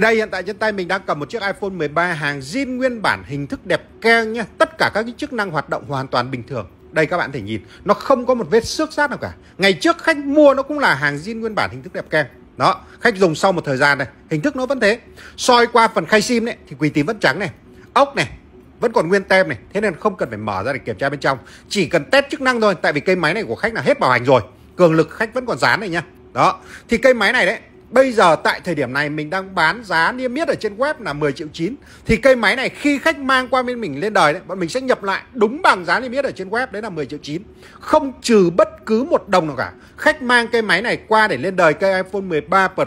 Thì đây hiện tại trên tay mình đang cầm một chiếc iPhone 13 hàng zin nguyên bản hình thức đẹp keo nhé. Tất cả các cái chức năng hoạt động hoàn toàn bình thường. Đây các bạn thể nhìn, nó không có một vết xước sát nào cả. Ngày trước khách mua nó cũng là hàng zin nguyên bản hình thức đẹp keo Đó, khách dùng sau một thời gian này, hình thức nó vẫn thế. Soi qua phần khay sim này thì quỳ tím vẫn trắng này, ốc này vẫn còn nguyên tem này, thế nên không cần phải mở ra để kiểm tra bên trong. Chỉ cần test chức năng thôi, tại vì cây máy này của khách là hết bảo hành rồi. Cường lực khách vẫn còn dán này nhá. Đó, thì cây máy này đấy Bây giờ tại thời điểm này mình đang bán giá niêm yết ở trên web là 10 triệu 9 Thì cây máy này khi khách mang qua bên mình lên đời đấy Bọn mình sẽ nhập lại đúng bằng giá niêm yết ở trên web đấy là 10 triệu 9 Không trừ bất cứ một đồng nào cả Khách mang cây máy này qua để lên đời cây iPhone 13 Pro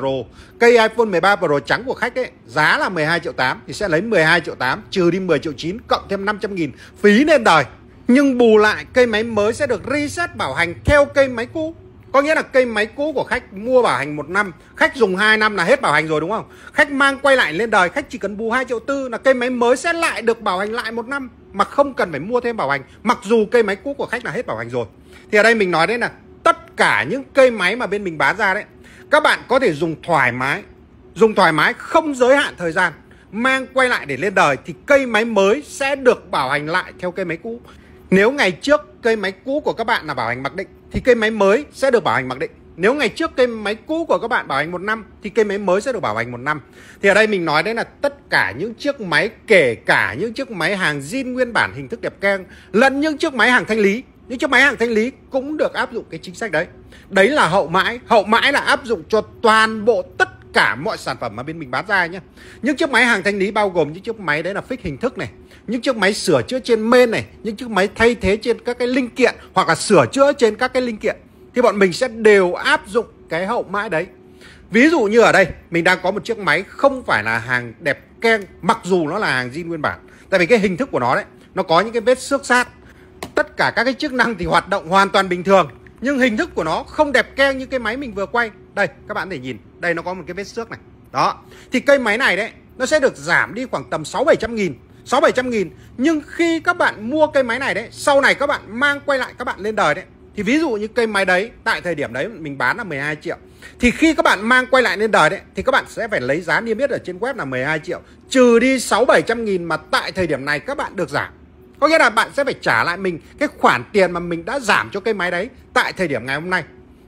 Cây iPhone 13 Pro trắng của khách ấy giá là 12 triệu 8 Thì sẽ lấy 12 triệu 8 trừ đi 10 triệu 9 cộng thêm 500 nghìn phí lên đời Nhưng bù lại cây máy mới sẽ được reset bảo hành theo cây máy cũ có nghĩa là cây máy cũ của khách mua bảo hành một năm khách dùng 2 năm là hết bảo hành rồi đúng không khách mang quay lại lên đời khách chỉ cần bù hai triệu tư là cây máy mới sẽ lại được bảo hành lại một năm mà không cần phải mua thêm bảo hành mặc dù cây máy cũ của khách là hết bảo hành rồi thì ở đây mình nói đấy là tất cả những cây máy mà bên mình bán ra đấy các bạn có thể dùng thoải mái dùng thoải mái không giới hạn thời gian mang quay lại để lên đời thì cây máy mới sẽ được bảo hành lại theo cây máy cũ nếu ngày trước cây máy cũ của các bạn là bảo hành mặc định thì cây máy mới sẽ được bảo hành mặc định nếu ngày trước cây máy cũ của các bạn bảo hành một năm thì cây máy mới sẽ được bảo hành một năm thì ở đây mình nói đấy là tất cả những chiếc máy kể cả những chiếc máy hàng zin nguyên bản hình thức đẹp keng lẫn những chiếc máy hàng thanh lý những chiếc máy hàng thanh lý cũng được áp dụng cái chính sách đấy đấy là hậu mãi hậu mãi là áp dụng cho toàn bộ tất cả mọi sản phẩm mà bên mình bán ra nhé những chiếc máy hàng thanh lý bao gồm những chiếc máy đấy là fix hình thức này những chiếc máy sửa chữa trên main này những chiếc máy thay thế trên các cái linh kiện hoặc là sửa chữa trên các cái linh kiện thì bọn mình sẽ đều áp dụng cái hậu mãi đấy ví dụ như ở đây mình đang có một chiếc máy không phải là hàng đẹp keng mặc dù nó là hàng zin nguyên bản tại vì cái hình thức của nó đấy nó có những cái vết xước sát tất cả các cái chức năng thì hoạt động hoàn toàn bình thường nhưng hình thức của nó không đẹp keng như cái máy mình vừa quay đây các bạn để nhìn đây nó có một cái vết xước này đó thì cây máy này đấy nó sẽ được giảm đi khoảng tầm sáu bảy trăm nghìn sáu bảy trăm nghìn nhưng khi các bạn mua cây máy này đấy sau này các bạn mang quay lại các bạn lên đời đấy thì ví dụ như cây máy đấy tại thời điểm đấy mình bán là 12 triệu thì khi các bạn mang quay lại lên đời đấy thì các bạn sẽ phải lấy giá niêm yết ở trên web là 12 triệu trừ đi sáu bảy trăm nghìn mà tại thời điểm này các bạn được giảm có nghĩa là bạn sẽ phải trả lại mình cái khoản tiền mà mình đã giảm cho cây máy đấy tại thời điểm ngày hôm nay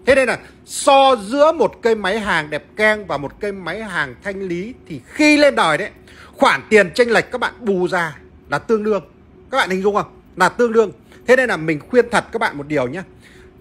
Thế nên là so giữa một cây máy hàng đẹp keng và một cây máy hàng thanh lý thì khi lên đời đấy, khoản tiền tranh lệch các bạn bù ra là tương đương. Các bạn hình dung không? Là tương đương. Thế nên là mình khuyên thật các bạn một điều nhé.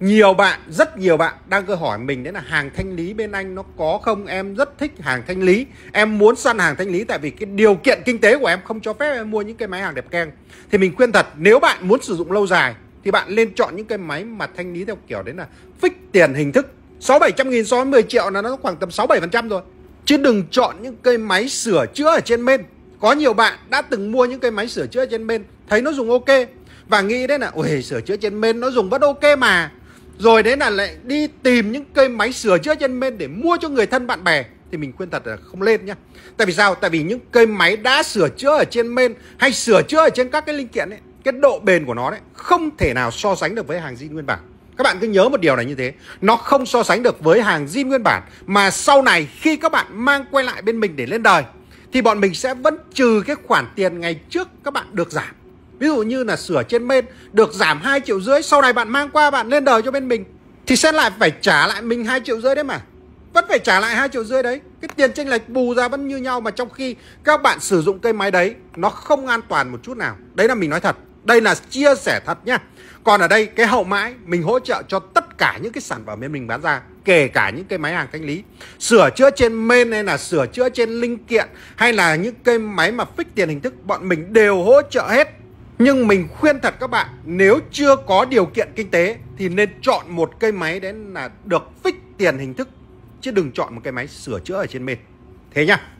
Nhiều bạn, rất nhiều bạn đang cơ hỏi mình đấy là hàng thanh lý bên anh nó có không? Em rất thích hàng thanh lý. Em muốn săn hàng thanh lý tại vì cái điều kiện kinh tế của em không cho phép em mua những cái máy hàng đẹp keng. Thì mình khuyên thật, nếu bạn muốn sử dụng lâu dài thì bạn nên chọn những cái máy mà thanh lý theo kiểu đấy là fix tiền hình thức 6 700 nghìn so với 10 triệu là nó khoảng tầm 6 7% rồi chứ đừng chọn những cây máy sửa chữa ở trên bên có nhiều bạn đã từng mua những cây máy sửa chữa trên bên thấy nó dùng ok và nghĩ đấy là ôi sửa chữa trên bên nó dùng vẫn ok mà rồi đấy là lại đi tìm những cây máy sửa chữa trên bên để mua cho người thân bạn bè thì mình khuyên thật là không lên nhá tại vì sao tại vì những cây máy đã sửa chữa ở trên bên hay sửa chữa ở trên các cái linh kiện ấy cái độ bền của nó đấy không thể nào so sánh được với hàng zin nguyên bản các bạn cứ nhớ một điều này như thế nó không so sánh được với hàng zin nguyên bản mà sau này khi các bạn mang quay lại bên mình để lên đời thì bọn mình sẽ vẫn trừ cái khoản tiền ngày trước các bạn được giảm ví dụ như là sửa trên bên được giảm 2 triệu rưỡi sau này bạn mang qua bạn lên đời cho bên mình thì sẽ lại phải trả lại mình 2 triệu rưỡi đấy mà vẫn phải trả lại hai triệu rưỡi đấy cái tiền chênh lệch bù ra vẫn như nhau mà trong khi các bạn sử dụng cây máy đấy nó không an toàn một chút nào đấy là mình nói thật đây là chia sẻ thật nhá. Còn ở đây cái hậu mãi mình hỗ trợ cho tất cả những cái sản phẩm bên mình bán ra kể cả những cái máy hàng thanh lý sửa chữa trên main hay là sửa chữa trên linh kiện hay là những cái máy mà fix tiền hình thức bọn mình đều hỗ trợ hết nhưng mình khuyên thật các bạn nếu chưa có điều kiện kinh tế thì nên chọn một cây máy đến là được fix tiền hình thức chứ đừng chọn một cái máy sửa chữa ở trên main thế nhá